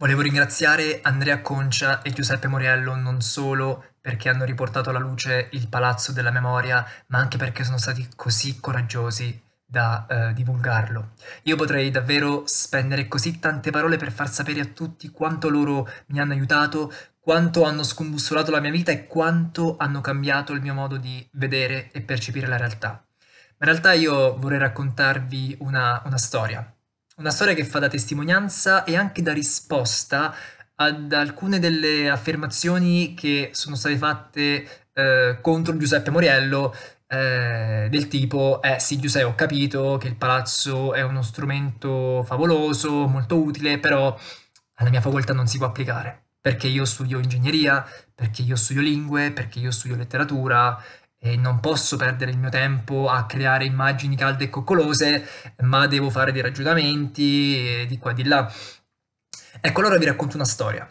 Volevo ringraziare Andrea Concia e Giuseppe Moriello non solo perché hanno riportato alla luce il palazzo della memoria, ma anche perché sono stati così coraggiosi da eh, divulgarlo. Io potrei davvero spendere così tante parole per far sapere a tutti quanto loro mi hanno aiutato, quanto hanno scombussolato la mia vita e quanto hanno cambiato il mio modo di vedere e percepire la realtà. Ma in realtà io vorrei raccontarvi una, una storia. Una storia che fa da testimonianza e anche da risposta ad alcune delle affermazioni che sono state fatte eh, contro Giuseppe Moriello, eh, del tipo, eh sì Giuseppe ho capito che il palazzo è uno strumento favoloso, molto utile, però alla mia facoltà non si può applicare, perché io studio ingegneria, perché io studio lingue, perché io studio letteratura, e non posso perdere il mio tempo a creare immagini calde e coccolose, ma devo fare dei ragionamenti di qua e di là. Ecco, allora vi racconto una storia.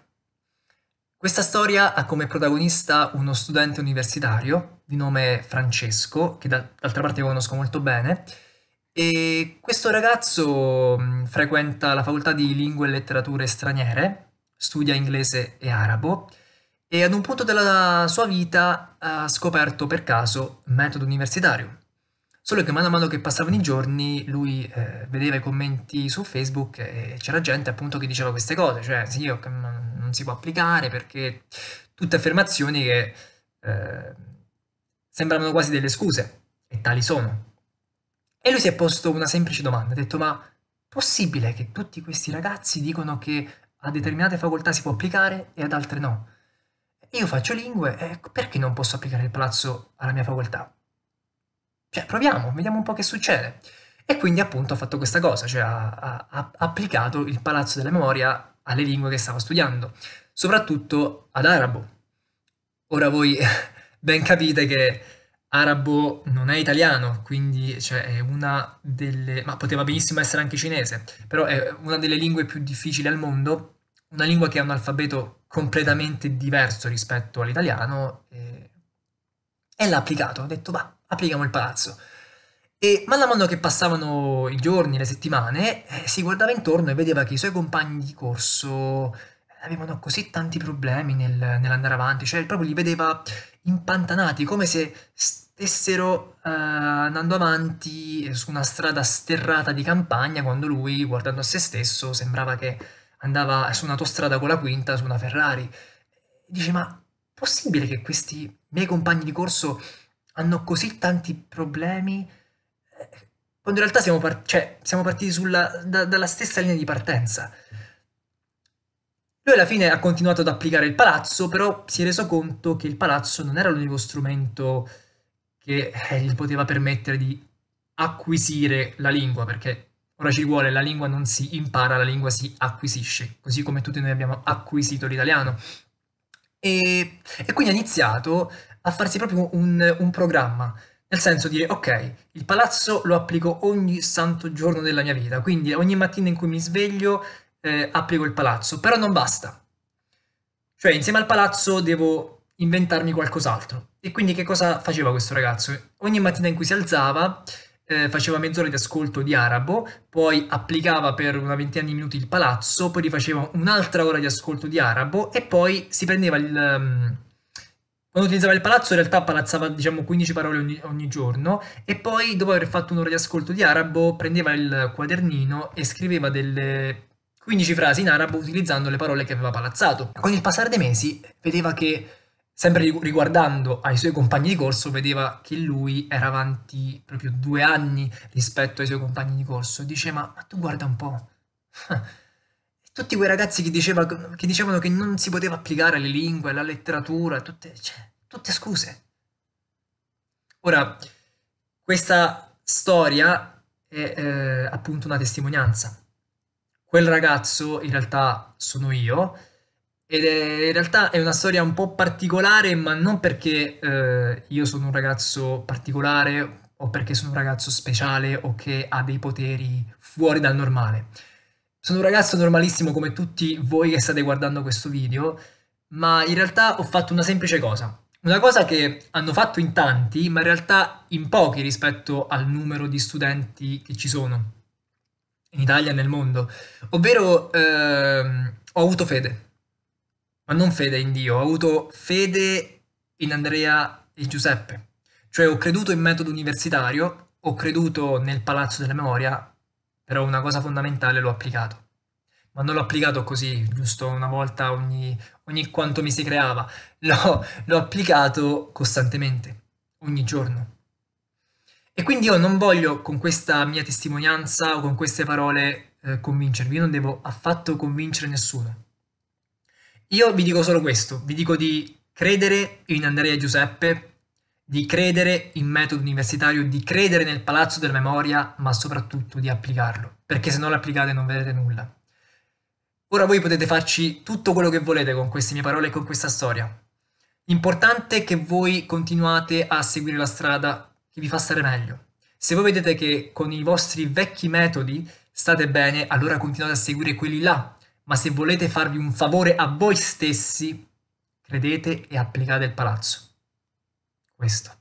Questa storia ha come protagonista uno studente universitario di nome Francesco, che d'altra parte conosco molto bene, e questo ragazzo mm, frequenta la facoltà di lingue e letterature straniere, studia inglese e arabo, e ad un punto della sua vita ha scoperto per caso metodo universitario. Solo che man mano che passavano i giorni lui eh, vedeva i commenti su Facebook e c'era gente appunto che diceva queste cose, cioè sì, non si può applicare perché tutte affermazioni che eh, sembravano quasi delle scuse e tali sono. E lui si è posto una semplice domanda, ha detto ma possibile che tutti questi ragazzi dicono che a determinate facoltà si può applicare e ad altre no? io faccio lingue, eh, perché non posso applicare il palazzo alla mia facoltà? Cioè, proviamo, vediamo un po' che succede. E quindi appunto ha fatto questa cosa, cioè ha, ha, ha applicato il palazzo della memoria alle lingue che stava studiando, soprattutto ad arabo. Ora voi ben capite che arabo non è italiano, quindi cioè, è una delle... ma poteva benissimo essere anche cinese, però è una delle lingue più difficili al mondo una lingua che ha un alfabeto completamente diverso rispetto all'italiano eh, e l'ha applicato, ha detto va, applichiamo il palazzo. E man mano che passavano i giorni, le settimane, eh, si guardava intorno e vedeva che i suoi compagni di corso eh, avevano così tanti problemi nel, nell'andare avanti, cioè proprio li vedeva impantanati, come se stessero eh, andando avanti su una strada sterrata di campagna, quando lui, guardando a se stesso, sembrava che andava su un'autostrada con la quinta, su una Ferrari. Dice, ma possibile che questi miei compagni di corso hanno così tanti problemi? Quando in realtà siamo, par- cioè, siamo partiti sulla, da, dalla stessa linea di partenza. Lui alla fine ha continuato ad applicare il palazzo, però si è reso conto che il palazzo non era l'unico strumento che eh, gli poteva permettere di acquisire la lingua, perché Ora ci vuole, la lingua non si impara, la lingua si acquisisce, così come tutti noi abbiamo acquisito l'italiano. E, e quindi ha iniziato a farsi proprio un, un programma, nel senso di dire, ok, il palazzo lo applico ogni santo giorno della mia vita, quindi ogni mattina in cui mi sveglio eh, applico il palazzo, però non basta. Cioè, insieme al palazzo devo inventarmi qualcos'altro. E quindi che cosa faceva questo ragazzo? Ogni mattina in cui si alzava eh, faceva mezz'ora di ascolto di arabo, poi applicava per una ventina di minuti il palazzo, poi rifaceva un'altra ora di ascolto di arabo e poi si prendeva il... Um, quando utilizzava il palazzo in realtà palazzava diciamo 15 parole ogni, ogni, giorno e poi dopo aver fatto un'ora di ascolto di arabo prendeva il quadernino e scriveva delle 15 frasi in arabo utilizzando le parole che aveva palazzato. Con il passare dei mesi vedeva che sempre riguardando ai suoi compagni di corso, vedeva che lui era avanti proprio due anni rispetto ai suoi compagni di corso. Dice, ma, ma tu guarda un po'. Tutti quei ragazzi che, diceva, che, dicevano che non si poteva applicare alle lingue, alla letteratura, tutte, cioè, tutte scuse. Ora, questa storia è eh, appunto una testimonianza. Quel ragazzo in realtà sono io, ed è, in realtà è una storia un po' particolare, ma non perché eh, io sono un ragazzo particolare o perché sono un ragazzo speciale o che ha dei poteri fuori dal normale. Sono un ragazzo normalissimo come tutti voi che state guardando questo video, ma in realtà ho fatto una semplice cosa. Una cosa che hanno fatto in tanti, ma in realtà in pochi rispetto al numero di studenti che ci sono in Italia e nel mondo. Ovvero ehm, ho avuto fede ma non fede in Dio, ho avuto fede in Andrea e Giuseppe. Cioè ho creduto in metodo universitario, ho creduto nel palazzo della memoria, però una cosa fondamentale l'ho applicato. Ma non l'ho applicato così, giusto una volta ogni, ogni quanto mi si creava, l'ho, l'ho applicato costantemente, ogni giorno. E quindi io non voglio con questa mia testimonianza o con queste parole eh, convincervi, io non devo affatto convincere nessuno io vi dico solo questo, vi dico di credere in Andrea Giuseppe, di credere in metodo universitario, di credere nel palazzo della memoria, ma soprattutto di applicarlo, perché se non lo applicate non vedete nulla. Ora voi potete farci tutto quello che volete con queste mie parole e con questa storia. L'importante è che voi continuate a seguire la strada che vi fa stare meglio. Se voi vedete che con i vostri vecchi metodi state bene, allora continuate a seguire quelli là ma se volete farvi un favore a voi stessi, credete e applicate il palazzo. Questo.